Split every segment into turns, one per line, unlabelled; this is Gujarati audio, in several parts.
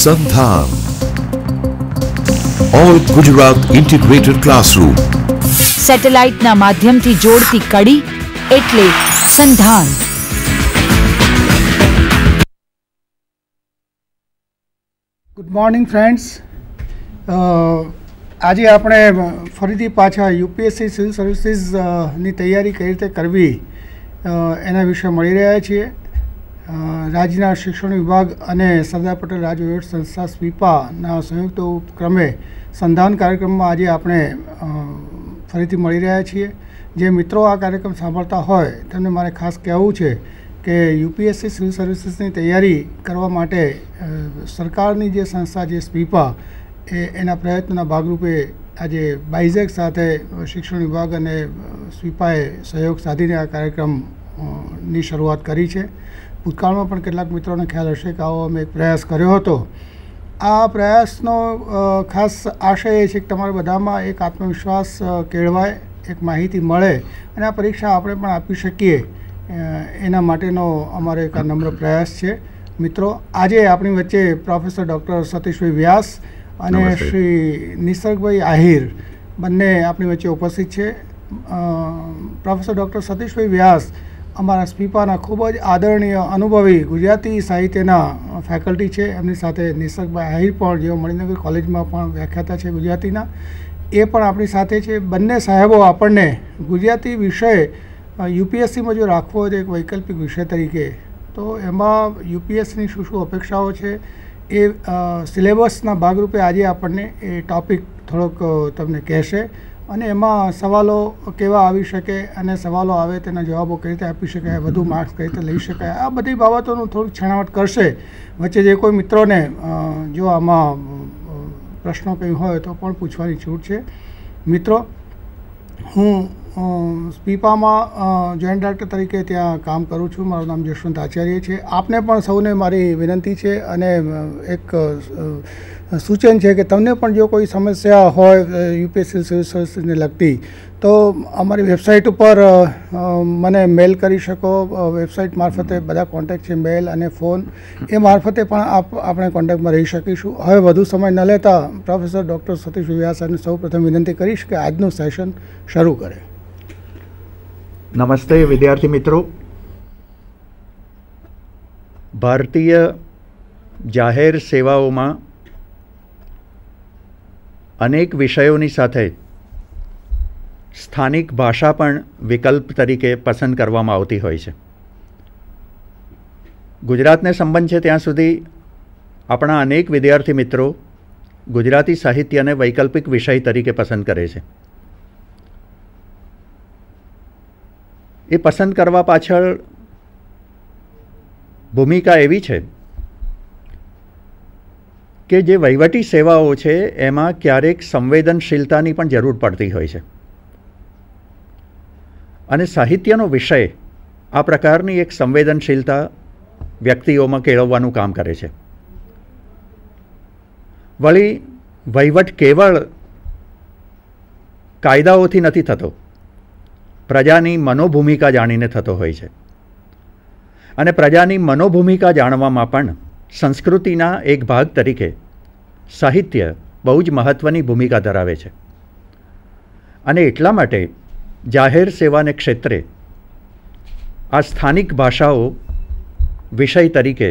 સંધાન ઓલ ગુજરાત ઇન્ટિગ્રેટેડ ક્લાસરૂમ
સેટેલાઇટના માધ્યમથી જોડતી કડી એટલે સંધાન
ગુડ મોર્નિંગ ફ્રેન્ડ્સ આજે આપણે ફરીથી પાછા યુપીએસસી સિવિલ સર્વિસીસની તૈયારી કઈ રીતે કરવી એના વિશે મળી રહ્યા છીએ રાજ્યના શિક્ષણ વિભાગ અને સરદાર પટેલ રાજ રાજ્ય સંસ્થા સ્વીપાના સંયુક્ત ઉપક્રમે સંધાન કાર્યક્રમમાં આજે આપણે ફરીથી મળી રહ્યા છીએ જે મિત્રો આ કાર્યક્રમ સાંભળતા હોય તેમને મારે ખાસ કહેવું છે કે યુપીએસસી સિવિલ સર્વિસીસની તૈયારી કરવા માટે સરકારની જે સંસ્થા જે સ્વીપા એ એના પ્રયત્નના ભાગરૂપે આજે બાઇઝેક સાથે શિક્ષણ વિભાગ અને સ્વીપાએ સહયોગ સાધીને આ કાર્યક્રમની શરૂઆત કરી છે ભૂતકાળમાં પણ કેટલાક મિત્રોને ખ્યાલ હશે કે આવો અમે એક પ્રયાસ કર્યો હતો આ પ્રયાસનો ખાસ આશય એ છે કે તમારા બધામાં એક આત્મવિશ્વાસ કેળવાય એક માહિતી મળે અને આ પરીક્ષા આપણે પણ આપી શકીએ એના માટેનો અમારો એક આ નમ્ર પ્રયાસ છે મિત્રો આજે આપણી વચ્ચે પ્રોફેસર ડૉક્ટર સતીશભાઈ વ્યાસ અને શ્રી નિસર્ગભાઈ આહિર બંને આપણી વચ્ચે ઉપસ્થિત છે પ્રોફેસર ડૉક્ટર સતીશભાઈ વ્યાસ અમારા સ્પીપાના ખૂબ જ આદરણીય અનુભવી ગુજરાતી સાહિત્યના ફેકલ્ટી છે એમની સાથે નિશકભાઈ આહિર પણ જેઓ મણિનગર કોલેજમાં પણ વ્યાખ્યાતા છે ગુજરાતીના એ પણ આપણી સાથે છે બંને સાહેબો આપણને ગુજરાતી વિષય યુપીએસસીમાં જો રાખવો હોય એક વૈકલ્પિક વિષય તરીકે તો એમાં યુપીએસસીની શું શું અપેક્ષાઓ છે એ સિલેબસના ભાગરૂપે આજે આપણને એ ટોપિક થોડોક તમને કહેશે અને એમાં સવાલો કેવા આવી શકે અને સવાલો આવે તેના જવાબો કઈ રીતે આપી શકાય વધુ માર્ક્સ કઈ રીતે લઈ શકાય આ બધી બાબતોનું થોડુંક છણાવટ કરશે વચ્ચે જે કોઈ મિત્રોને જો આમાં પ્રશ્નો કંઈ હોય તો પણ પૂછવાની છૂટ છે મિત્રો હું સ્પીપામાં જોઈન્ટ ડાયરેક્ટર તરીકે ત્યાં કામ કરું છું મારું નામ જશવંત આચાર્ય છે આપને પણ સૌને મારી વિનંતી છે અને એક સૂચન છે કે તમને પણ જો કોઈ સમસ્યા હોય યુપીએસસી સિવિલ સર્વિસને લગતી તો અમારી વેબસાઇટ ઉપર મને મેલ કરી શકો વેબસાઇટ મારફતે બધા કોન્ટેક્ટ છે મેલ અને ફોન એ મારફતે પણ આપ આપણે કોન્ટેક્ટમાં રહી શકીશું હવે વધુ સમય ન લેતા પ્રોફેસર ડૉક્ટર સતીશ વ્યાસને સૌ પ્રથમ વિનંતી કરીશ કે આજનું સેશન શરૂ કરે
નમસ્તે વિદ્યાર્થી મિત્રો ભારતીય જાહેર સેવાઓમાં અનેક વિષયોની સાથે સ્થાનિક ભાષા પણ વિકલ્પ તરીકે પસંદ કરવામાં આવતી હોય છે ગુજરાતને સંબંધ છે ત્યાં સુધી આપણા અનેક વિદ્યાર્થી મિત્રો ગુજરાતી સાહિત્યને વૈકલ્પિક વિષય તરીકે પસંદ કરે છે એ પસંદ કરવા પાછળ ભૂમિકા એવી છે કે જે વહીવટી સેવાઓ છે એમાં ક્યારેક સંવેદનશીલતાની પણ જરૂર પડતી હોય છે અને સાહિત્યનો વિષય આ પ્રકારની એક સંવેદનશીલતા વ્યક્તિઓમાં કેળવવાનું કામ કરે છે વળી વહીવટ કેવળ કાયદાઓથી નથી થતો પ્રજાની મનોભૂમિકા જાણીને થતો હોય છે અને પ્રજાની મનોભૂમિકા જાણવામાં પણ સંસ્કૃતિના એક ભાગ તરીકે સાહિત્ય બહુ જ મહત્ત્વની ભૂમિકા ધરાવે છે અને એટલા માટે જાહેર સેવાને ક્ષેત્રે આ સ્થાનિક ભાષાઓ વિષય તરીકે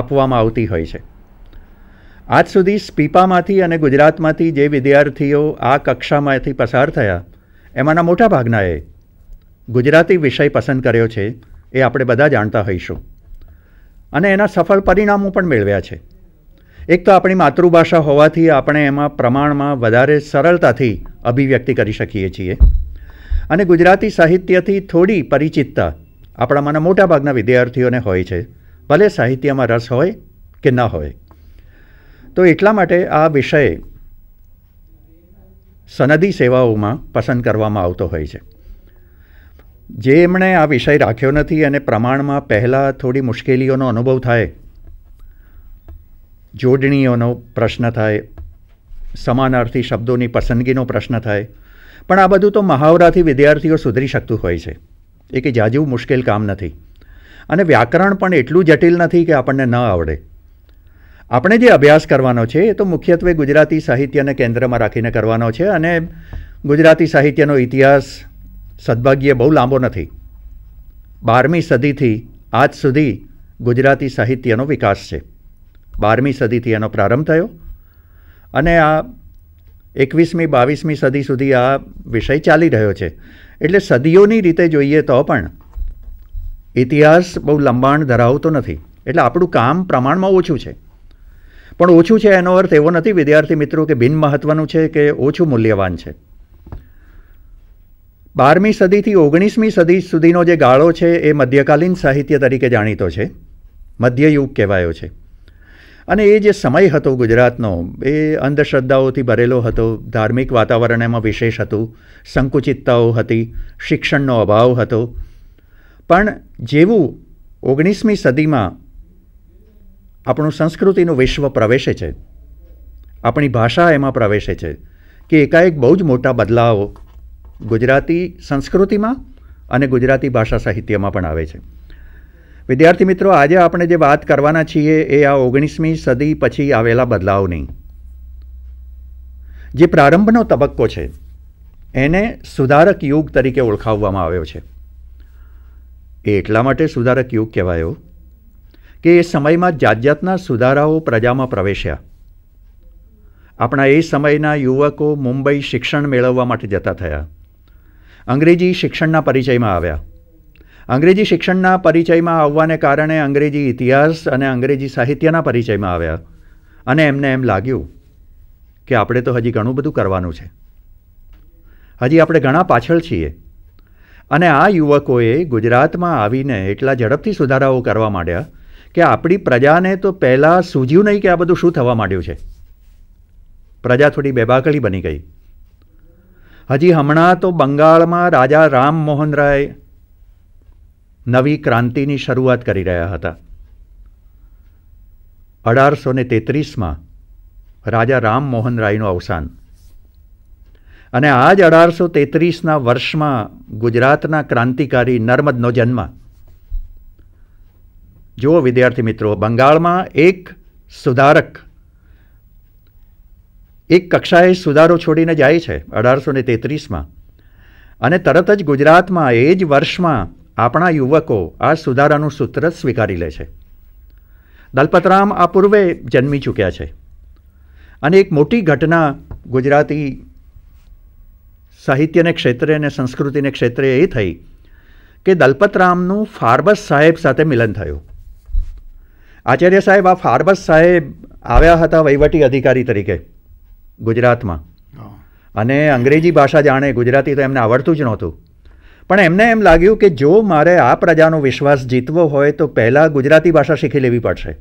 આપવામાં આવતી હોય છે આજ સુધી સ્પીપામાંથી અને ગુજરાતમાંથી જે વિદ્યાર્થીઓ આ કક્ષામાંથી પસાર થયા એમાંના મોટા મોટાભાગનાએ ગુજરાતી વિષય પસંદ કર્યો છે એ આપણે બધા જાણતા હોઈશું અને એના સફળ પરિણામો પણ મેળવ્યા છે એક તો આપણી માતૃભાષા હોવાથી આપણે એમાં પ્રમાણમાં વધારે સરળતાથી અભિવ્યક્તિ કરી શકીએ છીએ અને ગુજરાતી સાહિત્યથી થોડી પરિચિતતા આપણામાંના મોટાભાગના વિદ્યાર્થીઓને હોય છે ભલે સાહિત્યમાં રસ હોય કે ન હોય તો એટલા માટે આ વિષય સનદી સેવાઓમાં પસંદ કરવામાં આવતો હોય છે જે એમણે આ વિષય રાખ્યો નથી અને પ્રમાણમાં પહેલાં થોડી મુશ્કેલીઓનો અનુભવ થાય જોડણીઓનો પ્રશ્ન થાય સમાનાર્થી શબ્દોની પસંદગીનો પ્રશ્ન થાય પણ આ બધું તો મહાવરાથી વિદ્યાર્થીઓ સુધરી શકતું હોય છે એ કે જાજુ મુશ્કેલ કામ નથી અને વ્યાકરણ પણ એટલું જટિલ નથી કે આપણને ન આવડે આપણે જે અભ્યાસ કરવાનો છે એ તો મુખ્યત્વે ગુજરાતી સાહિત્યને કેન્દ્રમાં રાખીને કરવાનો છે અને ગુજરાતી સાહિત્યનો ઇતિહાસ સદભાગ્યે બહુ લાંબો નથી બારમી સદીથી આજ સુધી ગુજરાતી સાહિત્યનો વિકાસ છે બારમી સદીથી એનો પ્રારંભ થયો અને આ એકવીસમી બાવીસમી સદી સુધી આ વિષય ચાલી રહ્યો છે એટલે સદીઓની રીતે જોઈએ તો પણ ઇતિહાસ બહુ લંબાણ ધરાવતો નથી એટલે આપણું કામ પ્રમાણમાં ઓછું છે પણ ઓછું છે એનો અર્થ એવો નથી વિદ્યાર્થી મિત્રો કે બિન મહત્ત્વનું છે કે ઓછું મૂલ્યવાન છે બારમી સદીથી ઓગણીસમી સદી સુધીનો જે ગાળો છે એ મધ્યકાલીન સાહિત્ય તરીકે જાણીતો છે મધ્યયુગ કહેવાયો છે અને એ જે સમય હતો ગુજરાતનો એ અંધશ્રદ્ધાઓથી ભરેલો હતો ધાર્મિક વાતાવરણ એમાં વિશેષ હતું સંકુચિતતાઓ હતી શિક્ષણનો અભાવ હતો પણ જેવું ઓગણીસમી સદીમાં આપણું સંસ્કૃતિનું વિશ્વ પ્રવેશે છે આપણી ભાષા એમાં પ્રવેશે છે કે એકાએક બહુ જ મોટા બદલાવો ગુજરાતી સંસ્કૃતિમાં અને ગુજરાતી ભાષા સાહિત્યમાં પણ આવે છે વિદ્યાર્થી મિત્રો આજે આપણે જે વાત કરવાના છીએ એ આ ઓગણીસમી સદી પછી આવેલા બદલાવની જે પ્રારંભનો તબક્કો છે એને સુધારક યુગ તરીકે ઓળખાવવામાં આવ્યો છે એ એટલા માટે સુધારક યુગ કહેવાયો કે એ સમયમાં જાત જાતના સુધારાઓ પ્રજામાં પ્રવેશ્યા આપણા એ સમયના યુવકો મુંબઈ શિક્ષણ મેળવવા માટે જતા થયા અંગ્રેજી શિક્ષણના પરિચયમાં આવ્યા અંગ્રેજી શિક્ષણના પરિચયમાં આવવાને કારણે અંગ્રેજી ઇતિહાસ અને અંગ્રેજી સાહિત્યના પરિચયમાં આવ્યા અને એમને એમ લાગ્યું કે આપણે તો હજી ઘણું બધું કરવાનું છે હજી આપણે ઘણા પાછળ છીએ અને આ યુવકોએ ગુજરાતમાં આવીને એટલા ઝડપથી સુધારાઓ કરવા માંડ્યા કે આપણી પ્રજાને તો પહેલાં સૂઝ્યું નહીં કે આ બધું શું થવા માંડ્યું છે પ્રજા થોડી બેબાકળી બની ગઈ હજી હમણાં તો બંગાળમાં રાજા રામ મોહન રાય નવી ક્રાંતિની શરૂઆત કરી રહ્યા હતા અઢારસો ને તેત્રીસમાં રાજા રામ મોહન રાયનું અવસાન અને આ જ અઢારસો તેત્રીસના વર્ષમાં ગુજરાતના ક્રાંતિકારી નર્મદનો જન્મ જુઓ વિદ્યાર્થી મિત્રો બંગાળમાં એક સુધારક એક કક્ષાએ સુધારો છોડીને જાય છે અઢારસો ને તેત્રીસમાં અને તરત જ ગુજરાતમાં એ જ વર્ષમાં આપણા યુવકો આ સુધારાનું સૂત્ર સ્વીકારી લે છે દલપતરામ આ પૂર્વે જન્મી ચૂક્યા છે અને એક મોટી ઘટના ગુજરાતી સાહિત્યને ક્ષેત્રે અને સંસ્કૃતિને ક્ષેત્રે એ થઈ કે દલપતરામનું ફાર્બસ સાહેબ સાથે મિલન થયું આચાર્ય સાહેબ આ ફાર્બસ સાહેબ આવ્યા હતા વહીવટી અધિકારી તરીકે ગુજરાતમાં અને અંગ્રેજી ભાષા જાણે ગુજરાતી તો એમને આવડતું જ નહોતું પણ એમને એમ લાગ્યું કે જો મારે આ પ્રજાનો વિશ્વાસ જીતવો હોય તો પહેલાં ગુજરાતી ભાષા શીખી લેવી પડશે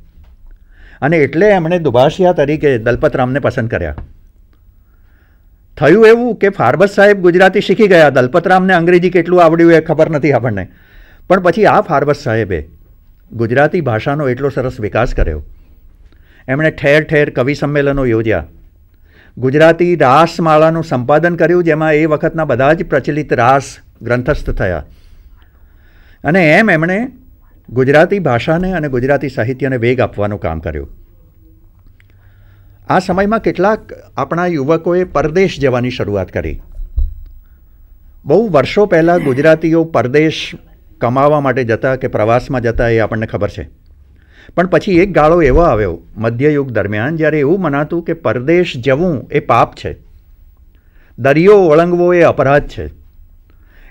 અને એટલે એમણે દુભાષિયા તરીકે દલપતરામને પસંદ કર્યા થયું એવું કે ફાર્બસ સાહેબ ગુજરાતી શીખી ગયા દલપતરામને અંગ્રેજી કેટલું આવડ્યું એ ખબર નથી આપણને પણ પછી આ ફાર્બસ સાહેબે ગુજરાતી ભાષાનો એટલો સરસ વિકાસ કર્યો એમણે ઠેર ઠેર કવિ સંમેલનો યોજ્યા ગુજરાતી રાસમાળાનું સંપાદન કર્યું જેમાં એ વખતના બધા જ પ્રચલિત રાસ ગ્રંથસ્થ થયા અને એમ એમણે ગુજરાતી ભાષાને અને ગુજરાતી સાહિત્યને વેગ આપવાનું કામ કર્યું આ સમયમાં કેટલાક આપણા યુવકોએ પરદેશ જવાની શરૂઆત કરી બહુ વર્ષો પહેલાં ગુજરાતીઓ પરદેશ કમાવા માટે જતા કે પ્રવાસમાં જતા એ આપણને ખબર છે પણ પછી એક ગાળો એવો આવ્યો મધ્યયુગ દરમિયાન જ્યારે એવું મનાતું કે પરદેશ જવું એ પાપ છે દરિયો ઓળંગવો એ અપરાધ છે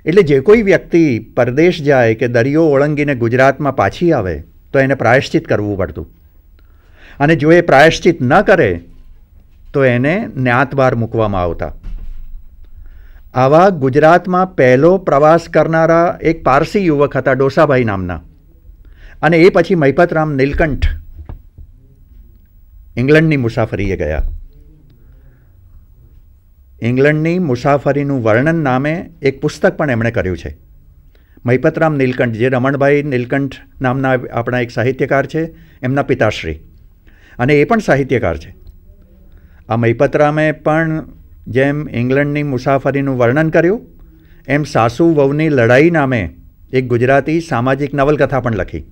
એટલે જે કોઈ વ્યક્તિ પરદેશ જાય કે દરિયો ઓળંગીને ગુજરાતમાં પાછી આવે તો એને પ્રાયશ્ચિત કરવું પડતું અને જો એ પ્રાયશ્ચિત ન કરે તો એને જ્ઞાતબાર મૂકવામાં આવતા આવા ગુજરાતમાં પહેલો પ્રવાસ કરનારા એક પારસી યુવક હતા ડોસાભાઈ નામના અને એ પછી મહિપતરામ નીલકંઠ ઇંગ્લેન્ડની મુસાફરીએ ગયા ઇંગ્લેન્ડની મુસાફરીનું વર્ણન નામે એક પુસ્તક પણ એમણે કર્યું છે મહિપતરામ નીલકંઠ જે રમણભાઈ નીલકંઠ નામના આપણા એક સાહિત્યકાર છે એમના પિતાશ્રી અને એ પણ સાહિત્યકાર છે આ મહિપતરામે પણ જેમ ઇંગ્લેન્ડની મુસાફરીનું વર્ણન કર્યું એમ સાસુ વહુની લડાઈ નામે એક ગુજરાતી સામાજિક નવલકથા પણ લખી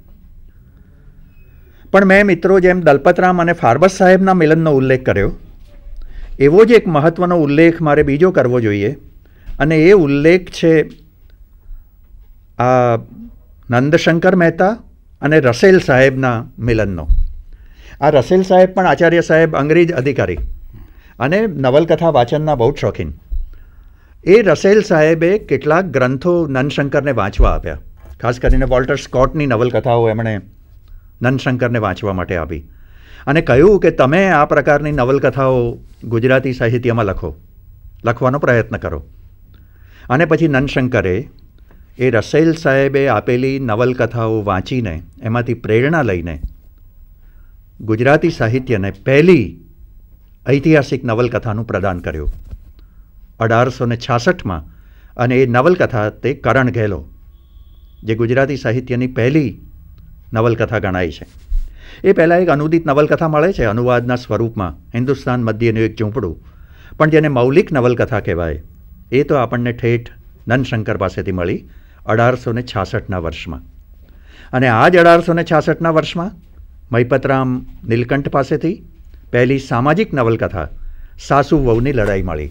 પણ મેં મિત્રો જેમ દલપતરામ અને ફાર્બસ સાહેબના મિલનનો ઉલ્લેખ કર્યો એવો જ એક મહત્ત્વનો ઉલ્લેખ મારે બીજો કરવો જોઈએ અને એ ઉલ્લેખ છે આ નંદશંકર મહેતા અને રસેલ સાહેબના મિલનનો આ રસેલ સાહેબ પણ આચાર્ય સાહેબ અંગ્રેજ અધિકારી અને નવલકથા વાંચનના બહુ જ શોખીન એ રસેલ સાહેબે કેટલાક ગ્રંથો નંદશંકરને વાંચવા આપ્યા ખાસ કરીને વોલ્ટર સ્કોટની નવલકથાઓ એમણે નનશંકરને વાંચવા માટે આપી અને કહ્યું કે તમે આ પ્રકારની નવલકથાઓ ગુજરાતી સાહિત્યમાં લખો લખવાનો પ્રયત્ન કરો અને પછી નનશંકરે એ રસેલ સાહેબે આપેલી નવલકથાઓ વાંચીને એમાંથી પ્રેરણા લઈને ગુજરાતી સાહિત્યને પહેલી ઐતિહાસિક નવલકથાનું પ્રદાન કર્યું અઢારસો ને છાસઠમાં અને એ નવલકથા તે કરણ ઘેલો જે ગુજરાતી સાહિત્યની પહેલી નવલકથા ગણાય છે એ પહેલાં એક અનુદિત નવલકથા મળે છે અનુવાદના સ્વરૂપમાં હિન્દુસ્તાન મધ્યનું એક ઝૂંપડું પણ જેને મૌલિક નવલકથા કહેવાય એ તો આપણને ઠેઠ નનશંકર પાસેથી મળી અઢારસો ને છાસઠના વર્ષમાં અને આ જ અઢારસો ને છાસઠના વર્ષમાં મહિપતરામ નીલકંઠ પાસેથી પહેલી સામાજિક નવલકથા સાસુ વહુની લડાઈ મળી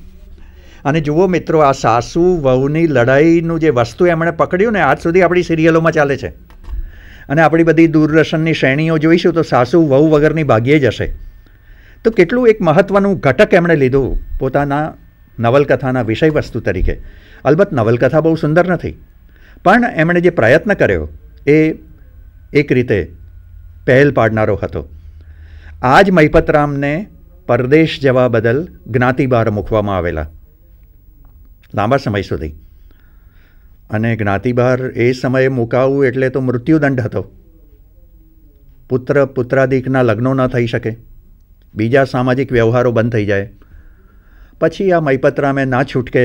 અને જુઓ મિત્રો આ સાસુ વહુની લડાઈનું જે વસ્તુ એમણે પકડ્યું ને આજ સુધી આપણી સિરિયલોમાં ચાલે છે અને આપણી બધી દૂરદર્શનની શ્રેણીઓ જોઈશું તો સાસુ વહુ વગરની ભાગ્યે જ હશે તો કેટલું એક મહત્ત્વનું ઘટક એમણે લીધું પોતાના નવલકથાના વિષય વસ્તુ તરીકે અલબત્ત નવલકથા બહુ સુંદર નથી પણ એમણે જે પ્રયત્ન કર્યો એ એક રીતે પહેલ પાડનારો હતો આ જ મહિપતરામને પરદેશ જવા બદલ જ્ઞાતિબાર મૂકવામાં આવેલા લાંબા સમય સુધી અને જ્ઞાતિબહાર એ સમયે મુકાવવું એટલે તો મૃત્યુદંડ હતો પુત્ર પુત્રાદિકના લગ્નો ન થઈ શકે બીજા સામાજિક વ્યવહારો બંધ થઈ જાય પછી આ મૈપત્રામે ના છૂટકે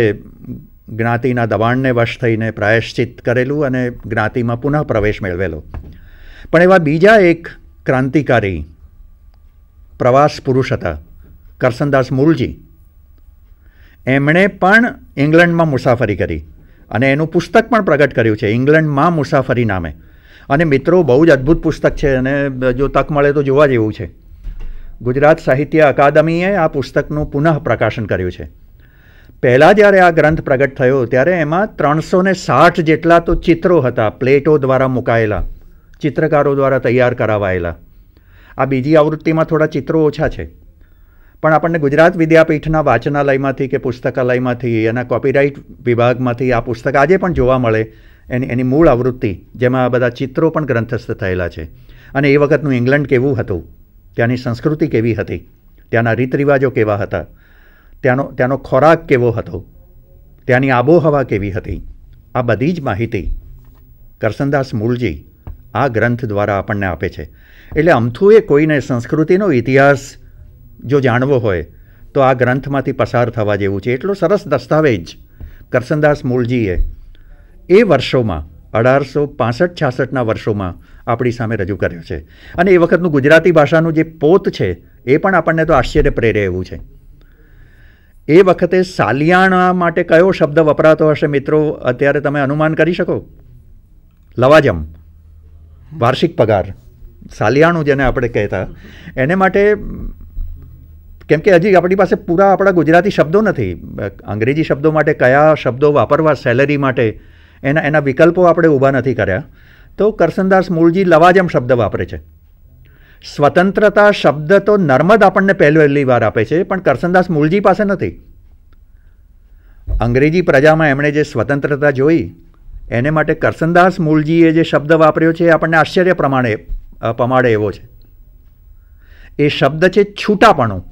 જ્ઞાતિના દબાણને વશ થઈને પ્રાયશ્ચિત કરેલું અને જ્ઞાતિમાં પુનઃ પ્રવેશ મેળવેલો પણ એવા બીજા એક ક્રાંતિકારી પ્રવાસ પુરુષ હતા કરસનદાસ મૂળજી એમણે પણ ઇંગ્લેન્ડમાં મુસાફરી કરી અને એનું પુસ્તક પણ પ્રગટ કર્યું છે ઇંગ્લેન્ડમાં મુસાફરી નામે અને મિત્રો બહુ જ અદ્ભુત પુસ્તક છે અને જો તક મળે તો જોવા જેવું છે ગુજરાત સાહિત્ય અકાદમીએ આ પુસ્તકનું પુનઃ પ્રકાશન કર્યું છે પહેલાં જ્યારે આ ગ્રંથ પ્રગટ થયો ત્યારે એમાં ત્રણસો ને સાઠ જેટલા તો ચિત્રો હતા પ્લેટો દ્વારા મુકાયેલા ચિત્રકારો દ્વારા તૈયાર કરાવાયેલા આ બીજી આવૃત્તિમાં થોડા ચિત્રો ઓછા છે પણ આપણને ગુજરાત વિદ્યાપીઠના વાચનાલયમાંથી કે પુસ્તકાલયમાંથી એના કોપીરાઇટ વિભાગમાંથી આ પુસ્તક આજે પણ જોવા મળે એની એની મૂળ આવૃત્તિ જેમાં આ બધા ચિત્રો પણ ગ્રંથસ્થ થયેલા છે અને એ વખતનું ઇંગ્લેન્ડ કેવું હતું ત્યાંની સંસ્કૃતિ કેવી હતી ત્યાંના રીત રિવાજો કેવા હતા ત્યાંનો ત્યાંનો ખોરાક કેવો હતો ત્યાંની આબોહવા કેવી હતી આ બધી જ માહિતી કરસનદાસ મૂળજી આ ગ્રંથ દ્વારા આપણને આપે છે એટલે અમથુએ કોઈને સંસ્કૃતિનો ઇતિહાસ જો જાણવો હોય તો આ ગ્રંથમાંથી પસાર થવા જેવું છે એટલો સરસ દસ્તાવેજ કરસનદાસ મૂળજીએ એ વર્ષોમાં અઢારસો પાસઠ છાસઠના વર્ષોમાં આપણી સામે રજૂ કર્યો છે અને એ વખતનું ગુજરાતી ભાષાનું જે પોત છે એ પણ આપણને તો આશ્ચર્ય પ્રેરે એવું છે એ વખતે સાલિયાણા માટે કયો શબ્દ વપરાતો હશે મિત્રો અત્યારે તમે અનુમાન કરી શકો લવાજમ વાર્ષિક પગાર સાલિયાણું જેને આપણે કહેતા એને માટે કેમ કે હજી આપણી પાસે પૂરા આપણા ગુજરાતી શબ્દો નથી અંગ્રેજી શબ્દો માટે કયા શબ્દો વાપરવા સેલરી માટે એના એના વિકલ્પો આપણે ઊભા નથી કર્યા તો કરસનદાસ મૂળજી લવાજમ શબ્દ વાપરે છે સ્વતંત્રતા શબ્દ તો નર્મદ આપણને પહેલી વાર આપે છે પણ કરસનદાસ મૂળજી પાસે નથી અંગ્રેજી પ્રજામાં એમણે જે સ્વતંત્રતા જોઈ એને માટે કરસનદાસ મૂળજીએ જે શબ્દ વાપર્યો છે એ આપણને આશ્ચર્ય પ્રમાણે પમાડે એવો છે એ શબ્દ છે છૂટાપણું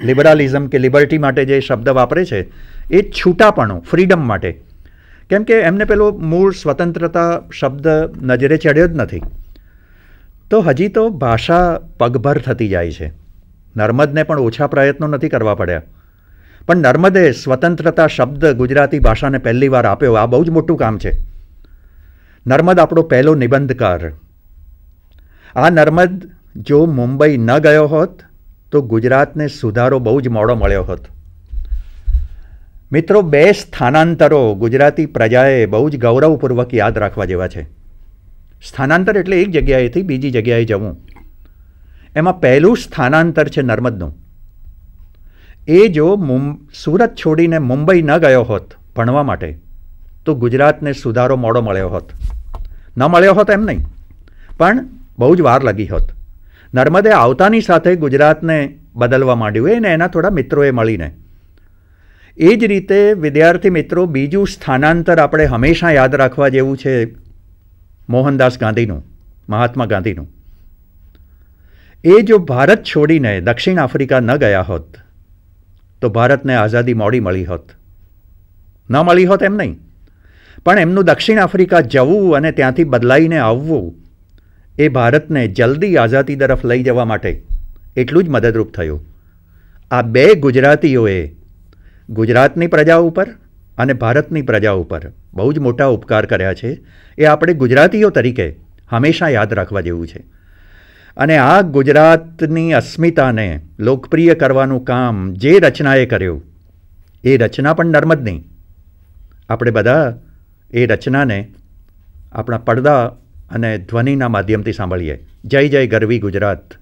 લિબરાલિઝમ કે લિબર્ટી માટે જે શબ્દ વાપરે છે એ છૂટાપણું ફ્રીડમ માટે કેમ કે એમને પેલો મૂળ સ્વતંત્રતા શબ્દ નજરે ચડ્યો જ નથી તો હજી તો ભાષા પગભર થતી જાય છે નર્મદને પણ ઓછા પ્રયત્નો નથી કરવા પડ્યા પણ નર્મદે સ્વતંત્રતા શબ્દ ગુજરાતી ભાષાને પહેલી વાર આપ્યો આ બહુ જ મોટું કામ છે નર્મદ આપણો પહેલો નિબંધકાર આ નર્મદ જો મુંબઈ ન ગયો હોત તો ગુજરાતને સુધારો બહુ જ મોડો મળ્યો હતો મિત્રો બે સ્થાનાંતરો ગુજરાતી પ્રજાએ બહુ જ ગૌરવપૂર્વક યાદ રાખવા જેવા છે સ્થાનાંતર એટલે એક જગ્યાએથી બીજી જગ્યાએ જવું એમાં પહેલું સ્થાનાંતર છે નર્મદનું એ જો મું સુરત છોડીને મુંબઈ ન ગયો હોત ભણવા માટે તો ગુજરાતને સુધારો મોડો મળ્યો હોત ન મળ્યો હોત એમ નહીં પણ બહુ જ વાર લાગી હોત નર્મદે આવતાની સાથે ગુજરાતને બદલવા માંડ્યું એને એના થોડા મિત્રોએ મળીને એ જ રીતે વિદ્યાર્થી મિત્રો બીજું સ્થાનાંતર આપણે હંમેશા યાદ રાખવા જેવું છે મોહનદાસ ગાંધીનું મહાત્મા ગાંધીનું એ જો ભારત છોડીને દક્ષિણ આફ્રિકા ન ગયા હોત તો ભારતને આઝાદી મોડી મળી હોત ન મળી હોત એમ નહીં પણ એમનું દક્ષિણ આફ્રિકા જવું અને ત્યાંથી બદલાઈને આવવું એ ભારતને જલ્દી આઝાદી તરફ લઈ જવા માટે એટલું જ મદદરૂપ થયું આ બે ગુજરાતીઓએ ગુજરાતની પ્રજા ઉપર અને ભારતની પ્રજા ઉપર બહુ જ મોટા ઉપકાર કર્યા છે એ આપણે ગુજરાતીઓ તરીકે હંમેશા યાદ રાખવા જેવું છે અને આ ગુજરાતની અસ્મિતાને લોકપ્રિય કરવાનું કામ જે રચનાએ કર્યું એ રચના પણ નર્મદની આપણે બધા એ રચનાને આપણા પડદા અને ધ્વનિના માધ્યમથી સાંભળીએ જય જય ગરવી ગુજરાત